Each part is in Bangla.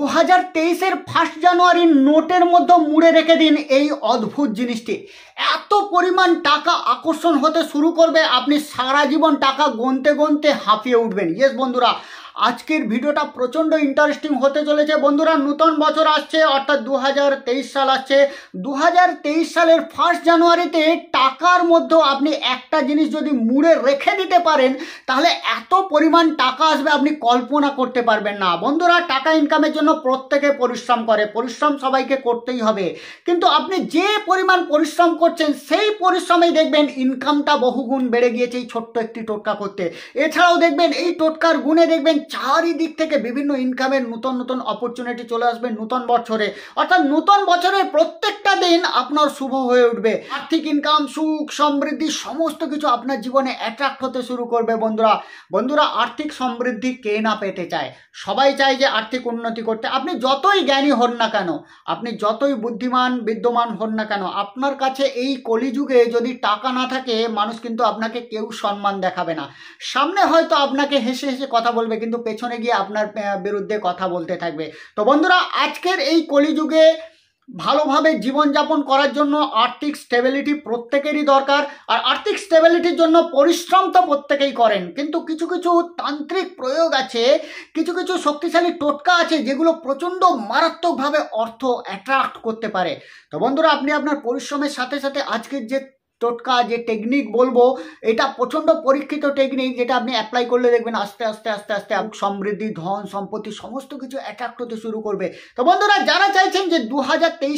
দু হাজার তেইশের ফার্স্ট জানুয়ারির নোটের মধ্যে মুড়ে রেখে দিন এই অদ্ভুত জিনিসটি এত পরিমাণ টাকা আকর্ষণ হতে শুরু করবে আপনি সারা জীবন টাকা গনতে গনতে হাঁপিয়ে উঠবেন ইয়েস বন্ধুরা আজকের ভিডিওটা প্রচণ্ড ইন্টারেস্টিং হতে চলেছে বন্ধুরা নতুন বছর আসছে অর্থাৎ দু সাল আসছে দু সালের ফার্স্ট জানুয়ারিতে টাকার মধ্যে আপনি একটা জিনিস যদি মুড়ে রেখে দিতে পারেন তাহলে এত পরিমাণ টাকা আসবে আপনি কল্পনা করতে পারবেন না বন্ধুরা টাকা ইনকামের জন্য প্রত্যেকে পরিশ্রম করে পরিশ্রম সবাইকে করতেই হবে কিন্তু আপনি যে পরিমাণ পরিশ্রম করছেন সেই পরিশ্রমেই দেখবেন ইনকামটা বহুগুণ বেড়ে গিয়েছে এই ছোট্ট একটি টোটকা করতে এছাড়াও দেখবেন এই টোটকার গুণে দেখবেন চারিদিক থেকে বিভিন্ন ইনকামের নতুন নতুন অপরচুনিটি চলে আসবে নতুন বছরে অর্থাৎ নতুন বছরের প্রত্যেকটা দিন আপনার শুভ হয়ে উঠবে আর্থিক ইনকাম সুখ সমৃদ্ধি সমস্ত কিছু আপনার জীবনে অ্যাট্রাক্ট হতে শুরু করবে বন্ধুরা বন্ধুরা আর্থিক সমৃদ্ধি কে না পেতে চায় সবাই চায় যে আর্থিক উন্নতি করতে আপনি যতই জ্ঞানী হন না কেন আপনি যতই বুদ্ধিমান বিদ্যমান হন না কেন আপনার কাছে এই কলিযুগে যদি টাকা না থাকে মানুষ কিন্তু আপনাকে কেউ সম্মান দেখাবে না সামনে হয়তো আপনাকে হেসে হেসে কথা বলবে কিন্তু কিন্তু পেছনে গিয়ে আপনার বিরুদ্ধে কথা বলতে থাকবে তো বন্ধুরা আজকের এই কলিযুগে ভালোভাবে জীবনযাপন করার জন্য আর্থিক স্টেবিলিটি প্রত্যেকেরই দরকার আর আর্থিক স্টেবিলিটির জন্য পরিশ্রম তো প্রত্যেকেই করেন কিন্তু কিছু কিছু তান্ত্রিক প্রয়োগ আছে কিছু কিছু শক্তিশালী টোটকা আছে যেগুলো প্রচণ্ড মারাত্মকভাবে অর্থ অ্যাট্রাক্ট করতে পারে তো বন্ধুরা আপনি আপনার পরিশ্রমের সাথে সাথে আজকের যে টোটকা যে টেকনিক বলবো এটা প্রচণ্ড পরীক্ষিত টেকনিক যেটা আপনি অ্যাপ্লাই করলে দেখবেন আস্তে আস্তে আস্তে আস্তে সমৃদ্ধি ধন সম্পত্তি সমস্ত কিছু অ্যাট্রাক্ট হতে শুরু করবে তো বন্ধুরা যারা চাইছেন যে দু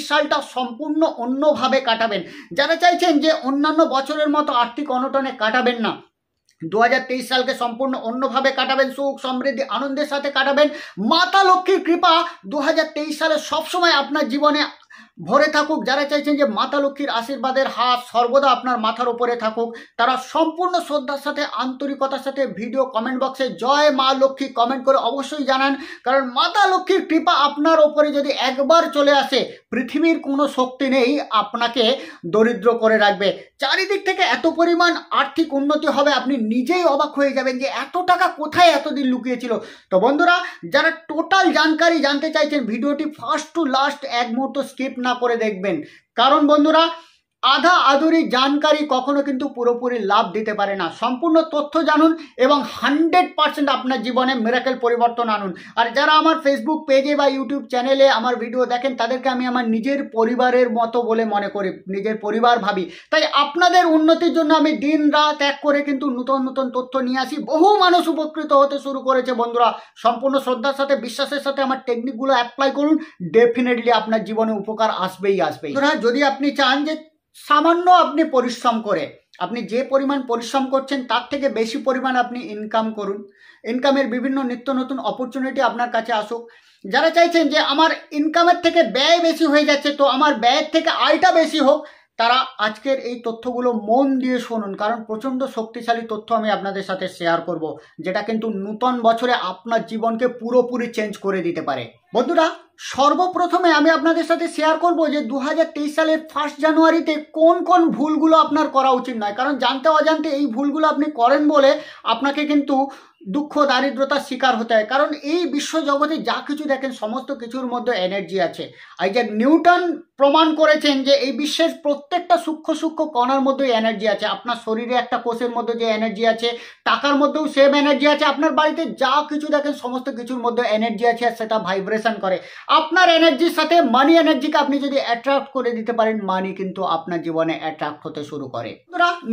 সালটা সম্পূর্ণ অন্যভাবে কাটাবেন যারা চাইছেন যে অন্যান্য বছরের মতো আর্থিক অনটনে কাটাবেন না দু সালকে সম্পূর্ণ অন্যভাবে কাটাবেন সুখ সমৃদ্ধি আনন্দের সাথে কাটাবেন মাতা লক্ষ্মীর কৃপা দু সালে সবসময় আপনার জীবনে ভরে থাকুক যারা চাইছেন যে মাতা লক্ষ্মীর আশীর্বাদের হাত সর্বদা আপনার মাথার ওপরে থাকুক তারা সম্পূর্ণ শ্রদ্ধার সাথে আন্তরিকতার সাথে ভিডিও কমেন্ট বক্সে জয় মা লক্ষ্মী কমেন্ট করে অবশ্যই জানান কারণ মাতা লক্ষ্মীর কৃপা আপনার ওপরে যদি একবার চলে আসে পৃথিবীর কোনো শক্তি নেই আপনাকে দরিদ্র করে রাখবে চারিদিক থেকে এত পরিমাণ আর্থিক উন্নতি হবে আপনি নিজেই অবাক হয়ে যাবেন যে এত টাকা কোথায় এতদিন লুকিয়েছিল তো বন্ধুরা যারা টোটাল জানকারি জানতে চাইছেন ভিডিওটি ফার্স্ট টু লাস্ট এক মুহূর্ত স্কিপ না করে দেখবেন কারণ বন্ধুরা আধা আধুরি জানকারি কখনো কিন্তু পুরোপুরি লাভ দিতে পারে না সম্পূর্ণ তথ্য জানুন এবং হান্ড্রেড পার্সেন্ট আপনার জীবনে মেরাকেল পরিবর্তন আনুন আর যারা আমার ফেসবুক পেজে বা ইউটিউব চ্যানেলে আমার ভিডিও দেখেন তাদেরকে আমি আমার নিজের পরিবারের মতো বলে মনে করি নিজের পরিবার ভাবি তাই আপনাদের উন্নতির জন্য আমি দিন রাত এক করে কিন্তু নতুন নতুন তথ্য নিয়ে আসি বহু মানুষ উপকৃত হতে শুরু করেছে বন্ধুরা সম্পূর্ণ শ্রদ্ধার সাথে বিশ্বাসের সাথে আমার টেকনিকগুলো অ্যাপ্লাই করুন ডেফিনেটলি আপনার জীবনে উপকার আসবেই আসবেই যদি আপনি চান যে সামান্য আপনি পরিশ্রম করে আপনি যে পরিমাণ পরিশ্রম করছেন তার থেকে বেশি পরিমাণ আপনি ইনকাম করুন ইনকামের বিভিন্ন নিত্য নতুন অপরচুনিটি আপনার কাছে আসুক যারা চাইছেন যে আমার ইনকামের থেকে ব্যয় বেশি হয়ে যাচ্ছে তো আমার ব্যয়ের থেকে আয়টা বেশি হোক তারা আজকের এই তথ্যগুলো মন দিয়ে শুনুন কারণ প্রচণ্ড শক্তিশালী তথ্য আমি আপনাদের সাথে শেয়ার করব যেটা কিন্তু নূতন বছরে আপনার জীবনকে পুরোপুরি চেঞ্জ করে দিতে পারে বন্ধুরা সর্বপ্রথমে আমি আপনাদের সাথে শেয়ার করব যে দু সালের ফার্স্ট জানুয়ারিতে কোন কোন ভুলগুলো আপনার করা উচিত নয় কারণ জানতে অজান্তে এই ভুলগুলো আপনি করেন বলে আপনাকে কিন্তু দুঃখ দারিদ্রতার শিকার হতে হয় কারণ এই বিশ্বজগতে যা কিছু দেখেন সমস্ত কিছুর মধ্যে এনার্জি আছে আইজ্যাক নিউটন প্রমাণ করেছেন যে এই বিশ্বের প্রত্যেকটা সূক্ষ্ম সূক্ষ্ম কণার মধ্যেই এনার্জি আছে আপনার শরীরে একটা কোষের মধ্যে যে এনার্জি আছে টাকার মধ্যেও সেম এনার্জি আছে আপনার বাড়িতে যা কিছু দেখেন সমস্ত কিছুর মধ্যে এনার্জি আছে আর সেটা ভাইব্রেশন করে আপনার এনার্জির সাথে মানি এনার্জিকে আপনি যদি অ্যাট্রাক্ট করে দিতে পারেন মানি কিন্তু আপনার জীবনে অ্যাট্রাক্ট হতে শুরু করে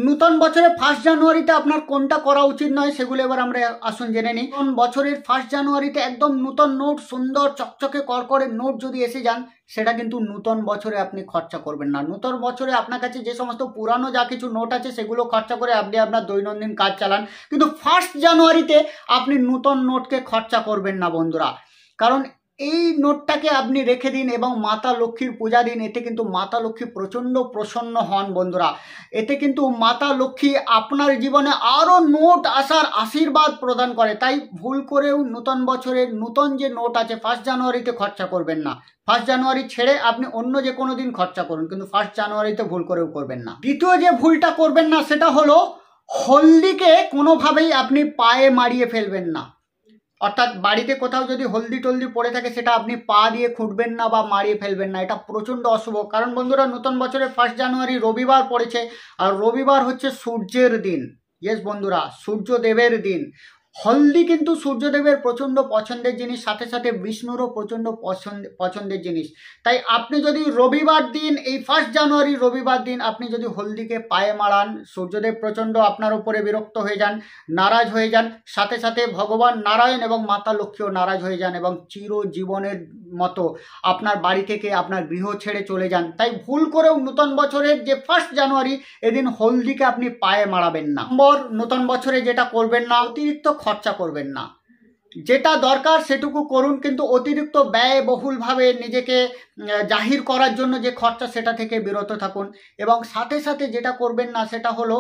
নূতন বছরে ফার্স্ট জানুয়ারিতে আপনার কোনটা করা উচিত নয় সেগুলো এবার আমরা আসুন জেনে নিই কোন বছরের ফার্স্ট জানুয়ারিতে একদম নূতন নোট সুন্দর চকচকে করকরে নোট যদি এসে যান সেটা কিন্তু নূতন বছরে আপনি খরচা করবেন না নূতন বছরে আপনার কাছে যে সমস্ত পুরানো যা কিছু নোট আছে সেগুলো খরচা করে আপনি আপনার দৈনন্দিন কাজ চালান কিন্তু ফার্স্ট জানুয়ারিতে আপনি নূতন নোটকে খরচা করবেন না বন্ধুরা কারণ এই নোটটাকে আপনি রেখে দিন এবং মাতা লক্ষ্মীর পূজা দিন এতে কিন্তু মাতা লক্ষ্মী প্রচণ্ড প্রসন্ন হন বন্ধুরা এতে কিন্তু মাতা লক্ষ্মী আপনার জীবনে আরও নোট আসার আশীর্বাদ প্রদান করে তাই ভুল করেও নূতন বছরের নূতন যে নোট আছে ফার্স্ট জানুয়ারিতে খরচা করবেন না ফার্স্ট জানুয়ারি ছেড়ে আপনি অন্য যে কোনো দিন খরচা করুন কিন্তু ফার্স্ট জানুয়ারিতে ভুল করেও করবেন না দ্বিতীয় যে ভুলটা করবেন না সেটা হলো হলদিকে কোনোভাবেই আপনি পায়ে মারিয়ে ফেলবেন না অর্থাৎ বাড়িতে কোথাও যদি হলদি টলদি পড়ে থাকে সেটা আপনি পা দিয়ে খুঁটবেন না বা মারিয়ে ফেলবেন না এটা প্রচণ্ড অশুভ কারণ বন্ধুরা নতুন বছরের ফার্স্ট জানুয়ারি রবিবার পড়েছে আর রবিবার হচ্ছে সূর্যের দিন ইয়েস বন্ধুরা সূর্যদেবের দিন হলদি কিন্তু সূর্যদেবের প্রচণ্ড পছন্দের জিনিস সাথে সাথে বিষ্ণুরও প্রচণ্ড পছন্দ পছন্দের জিনিস তাই আপনি যদি রবিবার দিন এই ফার্স্ট জানুয়ারি রবিবার দিন আপনি যদি হলদিকে পায়ে মারান সূর্যদেব প্রচণ্ড আপনার উপরে বিরক্ত হয়ে যান নারাজ হয়ে যান সাথে সাথে ভগবান নারায়ণ এবং মাতা লক্ষ্মীও নারাজ হয়ে যান এবং চিরজীবনের মতো আপনার বাড়ি থেকে আপনার গৃহ ছেড়ে চলে যান তাই ভুল করেও নূতন বছরের যে ফার্স্ট জানুয়ারি এদিন হলদিকে আপনি পায়ে মারাবেন না নম্বর নূতন বছরে যেটা করবেন না অতিরিক্ত খরচা করবেন না যেটা দরকার সেটুকু করুন কিন্তু অতিরিক্ত ব্যয় বহুলভাবে নিজেকে জাহির করার জন্য যে খরচা সেটা থেকে বিরত থাকুন এবং সাথে সাথে যেটা করবেন না সেটা হলো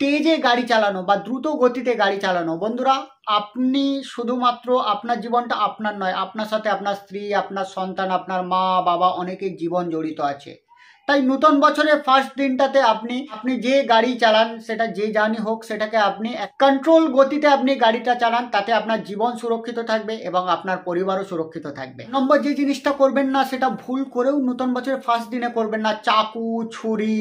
তেজে গাড়ি চালানো বা দ্রুত গতিতে গাড়ি চালানো বন্ধুরা আপনি শুধুমাত্র আপনার জীবনটা আপনার নয় আপনার সাথে আপনার স্ত্রী আপনার সন্তান আপনার মা বাবা অনেকের জীবন জড়িত আছে তাই নতুন বছরের ফার্স্ট দিনটাতে আপনি আপনি যে গাড়ি চালান সেটা যে জানি হোক সেটাকে আপনি কন্ট্রোল গতিতে আপনি গাড়িটা চালান তাতে আপনার জীবন সুরক্ষিত থাকবে এবং আপনার পরিবারও সুরক্ষিত থাকবে নম্বর যে জিনিসটা করবেন না সেটা ভুল করেও নতুন বছরের ফার্স্ট দিনে করবেন না চাকু ছুরি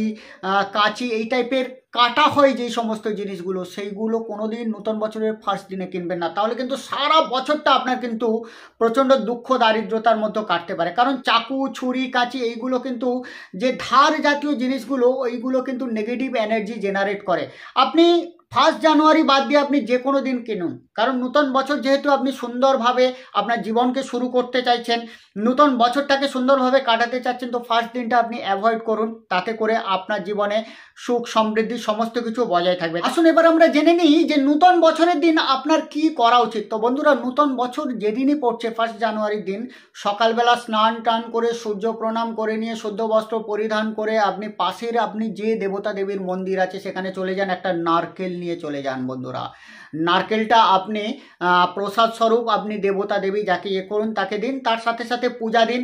কাঁচি এই টাইপের কাটা হয় যেই সমস্ত জিনিসগুলো সেইগুলো কোনো দিন নতুন বছরের ফার্স্ট দিনে কিনবেন না তাহলে কিন্তু সারা বছরটা আপনার কিন্তু প্রচণ্ড দুঃখ দারিদ্রতার মধ্যে কাটতে পারে কারণ চাকু ছুরি কাঁচি এইগুলো কিন্তু যে ধার জাতীয় জিনিসগুলো ওইগুলো কিন্তু নেগেটিভ এনার্জি জেনারেট করে আপনি ফার্স্ট জানুয়ারি বাদ দিয়ে আপনি যে কোনো দিন কিনুন কারণ নূতন বছর যেহেতু আপনি সুন্দরভাবে আপনার জীবনকে শুরু করতে চাইছেন নূতন বছরটাকে সুন্দরভাবে কাটাতে চাচ্ছেন তো ফার্স্ট দিনটা আপনি অ্যাভয়েড করুন তাতে করে আপনার জীবনে সুখ সমৃদ্ধি সমস্ত কিছু বজায় থাকবে আসুন এবার আমরা জেনে নিই যে নূতন বছরের দিন আপনার কি করা উচিত তো বন্ধুরা নূতন বছর যেদিনই পড়ছে ফার্স্ট জানুয়ারির দিন সকালবেলা স্নান টান করে সূর্য প্রণাম করে নিয়ে শুদ্ধ বস্ত্র পরিধান করে আপনি পাশের আপনি যে দেবতা দেবীর মন্দির আছে সেখানে চলে যান একটা নারকেল নিয়ে চলে যান বন্ধুরা নারকেলটা আপনি প্রসাদ স্বরূপ আপনি দেবতা দেবী যাকে ইয়ে করুন তাকে দিন তার সাথে সাথে পূজা দিন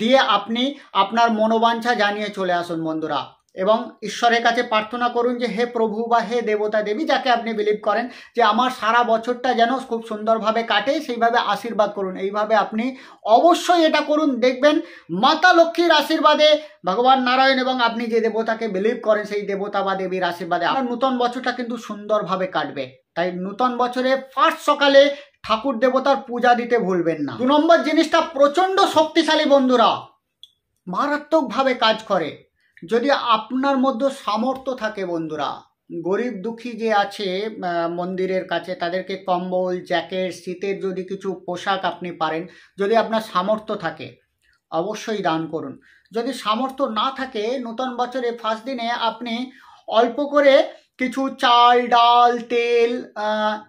দিয়ে আপনি আপনার মনোবাঞ্ছা জানিয়ে চলে আসুন বন্ধুরা এবং ঈশ্বরের কাছে প্রার্থনা করুন যে হে প্রভু বা হে দেবতা দেবী যাকে আপনি বিলিভ করেন যে আমার সারা বছরটা যেন খুব সুন্দরভাবে কাটে সেইভাবে আশীর্বাদ করুন এইভাবে আপনি অবশ্যই এটা করুন দেখবেন মাতা লক্ষ্মীর আশীর্বাদে ভগবান নারায়ণ এবং আপনি যে দেবতাকে বিলিভ করেন সেই দেবতা বা দেবীর আশীর্বাদে আপনার নূতন বছরটা কিন্তু সুন্দরভাবে কাটবে তাই নূতন বছরে ফার্স্ট সকালে ঠাকুর দেবতার পূজা দিতে ভুলবেন না দু নম্বর জিনিসটা প্রচণ্ড শক্তিশালী বন্ধুরা মারাত্মকভাবে কাজ করে যদি আপনার মধ্যে সামর্থ্য থাকে বন্ধুরা গরিব দুঃখী যে আছে মন্দিরের কাছে তাদেরকে কম্বল জ্যাকেট শীতের যদি কিছু পোশাক আপনি পারেন যদি আপনার সামর্থ্য থাকে অবশ্যই দান করুন যদি সামর্থ্য না থাকে নতুন বছরে ফার্স্ট দিনে আপনি অল্প করে কিছু চাল ডাল তেল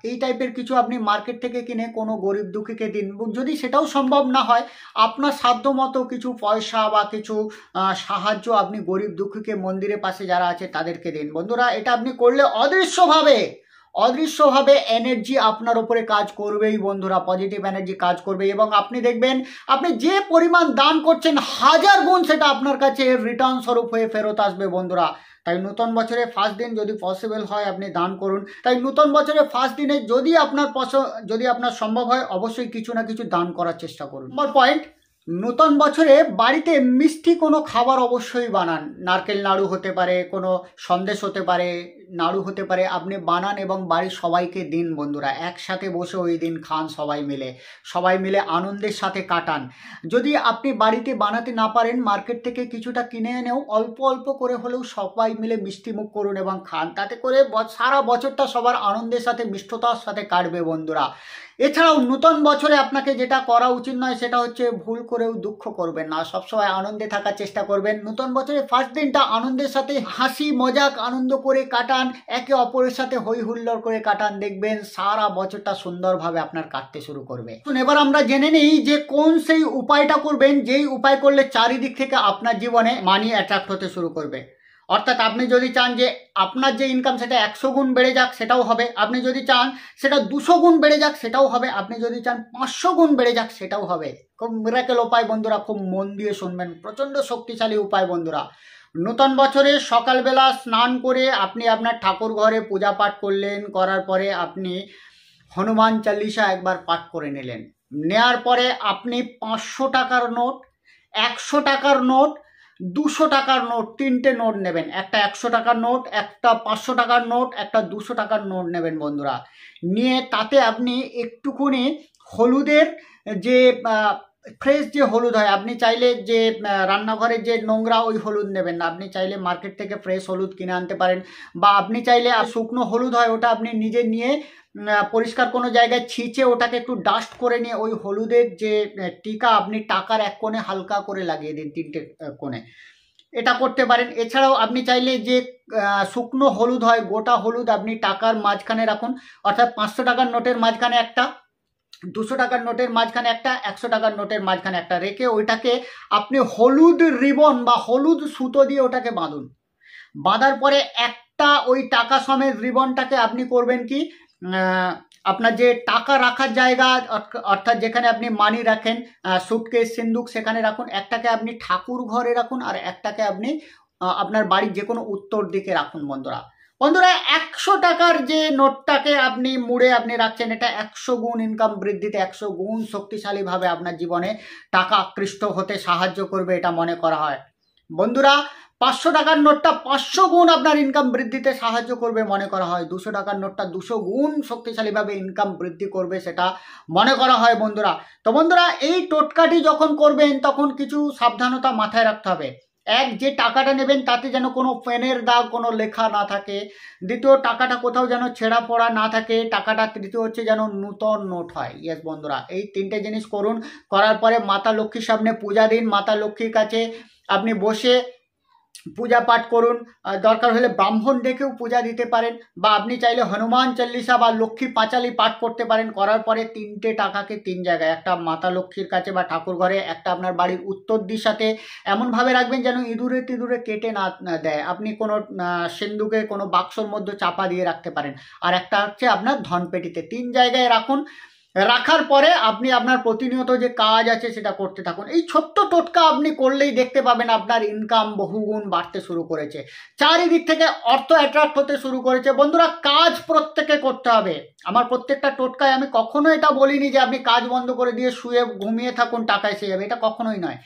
এই টাইপের কিছু আপনি মার্কেট থেকে কিনে কোনো গরিব দুঃখীকে দিন যদি সেটাও সম্ভব না হয় আপনার সাধ্য মতো কিছু পয়সা বা কিছু সাহায্য আপনি গরিব দুঃখীকে মন্দিরের পাশে যারা আছে তাদেরকে দিন বন্ধুরা এটা আপনি করলে অদৃশ্যভাবে অদৃশ্যভাবে এনার্জি আপনার ওপরে কাজ করবেই বন্ধুরা পজিটিভ এনার্জি কাজ করবে এবং আপনি দেখবেন আপনি যে পরিমাণ দান করছেন হাজার গুণ সেটা আপনার কাছে রিটার্ন স্বরূপ হয়ে ফেরত আসবে বন্ধুরা তাই নতুন বছরে ফার্স্ট দিন যদি পসিবল হয় আপনি দান করুন তাই নতুন বছরে ফার্স্ট দিনে যদি আপনার পস যদি আপনার সম্ভব হয় অবশ্যই কিছু না কিছু দান করার চেষ্টা করুন আমার পয়েন্ট নতুন বছরে বাড়িতে মিষ্টি কোনো খাবার অবশ্যই বানান নারকেল নাড়ু হতে পারে কোনো সন্দেশ হতে পারে নাড়ু হতে পারে আপনি বানান এবং বাড়ির সবাইকে দিন বন্ধুরা একসাথে বসে ওই দিন খান সবাই মিলে সবাই মিলে আনন্দের সাথে কাটান যদি আপনি বাড়িতে বানাতে না পারেন মার্কেট থেকে কিছুটা কিনে এনেও অল্প অল্প করে হলেও সবাই মিলে মিষ্টিমুখ করুন এবং খান তাতে করে সারা বছরটা সবার আনন্দের সাথে মিষ্টতার সাথে কাটবে বন্ধুরা এছাড়াও নূতন বছরে আপনাকে যেটা করা উচিত নয় সেটা হচ্ছে ভুল করেও দুঃখ করবেন না সবসময় আনন্দে থাকার চেষ্টা করবেন নূতন বছরে ফার্স্ট দিনটা আনন্দের সাথে হাসি মজাক আনন্দ করে কাটা কাটান একে অপরের সাথে হই হুল্লোড় করে কাটান দেখবেন সারা বছরটা সুন্দরভাবে আপনার কাটতে শুরু করবে এবার আমরা জেনে নিই যে কোন সেই উপায়টা করবেন যেই উপায় করলে চারিদিক থেকে আপনার জীবনে মানি অ্যাট্রাক্ট হতে শুরু করবে অর্থাৎ আপনি যদি চান যে আপনার যে ইনকাম সেটা একশো গুণ বেড়ে যাক সেটাও হবে আপনি যদি চান সেটা দুশো গুণ বেড়ে যাক সেটাও হবে আপনি যদি চান পাঁচশো গুণ বেড়ে যাক সেটাও হবে খুব মিরাকেল উপায় বন্ধুরা খুব মন দিয়ে শুনবেন প্রচণ্ড শক্তিশালী উপায় বন্ধুরা নূতন বছরে সকালবেলা স্নান করে আপনি আপনার ঠাকুর ঘরে পূজা পাঠ করলেন করার পরে আপনি হনুমান চালিশা একবার পাঠ করে নিলেন নেয়ার পরে আপনি পাঁচশো টাকার নোট একশো টাকার নোট দুশো টাকার নোট তিনটে নোট নেবেন একটা একশো টাকার নোট একটা পাঁচশো টাকার নোট একটা দুশো টাকার নোট নেবেন বন্ধুরা নিয়ে তাতে আপনি একটুখুনি হলুদের যে ফ্রেশ যে হলুদ হয় আপনি চাইলে যে রান্নাঘরের যে নোংরা ওই হলুদ নেবেন না আপনি চাইলে মার্কেট থেকে ফ্রেশ হলুদ কিনে আনতে পারেন বা আপনি চাইলে শুকনো হলুদ হয় ওটা আপনি নিজে নিয়ে পরিষ্কার কোনো জায়গায় ছিঁচে ওটাকে একটু ডাস্ট করে নিয়ে ওই হলুদের যে টিকা আপনি টাকার এক কোণে হালকা করে লাগিয়ে দিন তিনটে কোণে এটা করতে পারেন এছাড়াও আপনি চাইলে যে শুকনো হলুদ হয় গোটা হলুদ আপনি টাকার মাঝখানে রাখুন অর্থাৎ পাঁচশো টাকার নোটের মাঝখানে একটা দুশো টাকার নোটের মাঝখানে একটা একশো টাকার নোটের মাঝখানে একটা রেখে ওইটাকে আপনি হলুদ রিবন বা হলুদ সুতো দিয়ে ওটাকে বাঁধুন বাঁধার পরে একটা ওই টাকা সমেত রিবনটাকে আপনি করবেন কি আপনার যে টাকা রাখার জায়গা অর্থাৎ যেখানে আপনি মানি রাখেন সুটকেস সিন্দুক সেখানে রাখুন একটাকে আপনি ঠাকুর ঘরে রাখুন আর একটাকে আপনি আপনার বাড়ির যে কোনো উত্তর দিকে রাখুন বন্ধুরা বন্ধুরা একশো টাকার যে নোটটাকে আপনি মুড়ে আপনি রাখছেন এটা একশো গুণ ইনকাম বৃদ্ধিতে একশো গুণ শক্তিশালীভাবে আপনার জীবনে টাকা আকৃষ্ট হতে সাহায্য করবে এটা মনে করা হয় বন্ধুরা পাঁচশো টাকার নোটটা পাঁচশো গুণ আপনার ইনকাম বৃদ্ধিতে সাহায্য করবে মনে করা হয় দুশো টাকার নোটটা দুশো গুণ শক্তিশালীভাবে ইনকাম বৃদ্ধি করবে সেটা মনে করা হয় বন্ধুরা তো বন্ধুরা এই টোটকাটি যখন করবেন তখন কিছু সাবধানতা মাথায় রাখতে হবে এক যে টাকাটা নেবেন তাতে যেন কোনো পেনের দাগ কোনো লেখা না থাকে দ্বিতীয় টাকাটা কোথাও যেন ছেঁড়া পড়া না থাকে টাকাটা তৃতীয় হচ্ছে যেন নূতন নোট হয় ইয়েস বন্ধুরা এই তিনটে জিনিস করুন করার পরে মাতা লক্ষ্মীর সামনে পূজা দিন মাতা লক্ষ্মীর কাছে আপনি বসে পূজা পাঠ করুন দরকার হলে ব্রাহ্মণ ডেকেও পূজা দিতে পারেন বা আপনি চাইলে হনুমান চল্লিশা বা লক্ষ্মী পাঁচালি পাঠ করতে পারেন করার পরে তিনটে টাকাকে তিন জায়গায় একটা মাতা লক্ষ্মীর কাছে বা ঠাকুর ঘরে একটা আপনার বাড়ির উত্তর দিশাতে এমনভাবে রাখবেন যেন ইঁদুরে তিঁদুরে কেটে না দেয় আপনি কোনো সিন্ধুকে কোনো বাক্সর মধ্যে চাপা দিয়ে রাখতে পারেন আর একটা হচ্ছে আপনার ধনপেটিতে তিন জায়গায় রাখুন রাখার পরে আপনি আপনার প্রতিনিয়ত যে কাজ আছে সেটা করতে থাকুন এই ছোট্ট টোটকা আপনি করলেই দেখতে পাবেন আপনার ইনকাম বহুগুণ বাড়তে শুরু করেছে চারিদিক থেকে অর্থ অ্যাট্রাক্ট হতে শুরু করেছে বন্ধুরা কাজ প্রত্যেকে করতে হবে আমার প্রত্যেকটা টোটকায় আমি কখনো এটা বলিনি যে আপনি কাজ বন্ধ করে দিয়ে শুয়ে ঘুমিয়ে থাকুন টাকা এসে যাবে এটা কখনোই নয়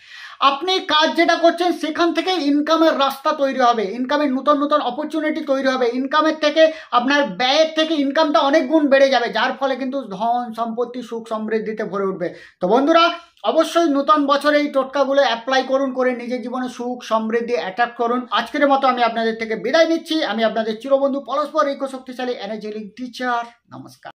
আপনি কাজ যেটা করছেন সেখান থেকে ইনকামের রাস্তা তৈরি হবে ইনকামের নতুন নতুন অপরচুনিটি তৈরি হবে ইনকামের থেকে আপনার ব্যয়ের থেকে ইনকামটা অনেক গুণ বেড়ে যাবে যার ফলে কিন্তু ধন সম্পত্তি সুখ সমৃদ্ধিতে ভরে উঠবে তো বন্ধুরা অবশ্যই নতুন বছরে এই টোটকাগুলো অ্যাপ্লাই করুন করে নিজের জীবনে সুখ সমৃদ্ধি অ্যাট্রাক্ট করুন আজকের মতো আমি আপনাদের থেকে বিদায় নিচ্ছি আমি আপনাদের চিরবন্ধু পরস্পর ইকো শক্তিশালী এনার্জিলিং টিচার নমস্কার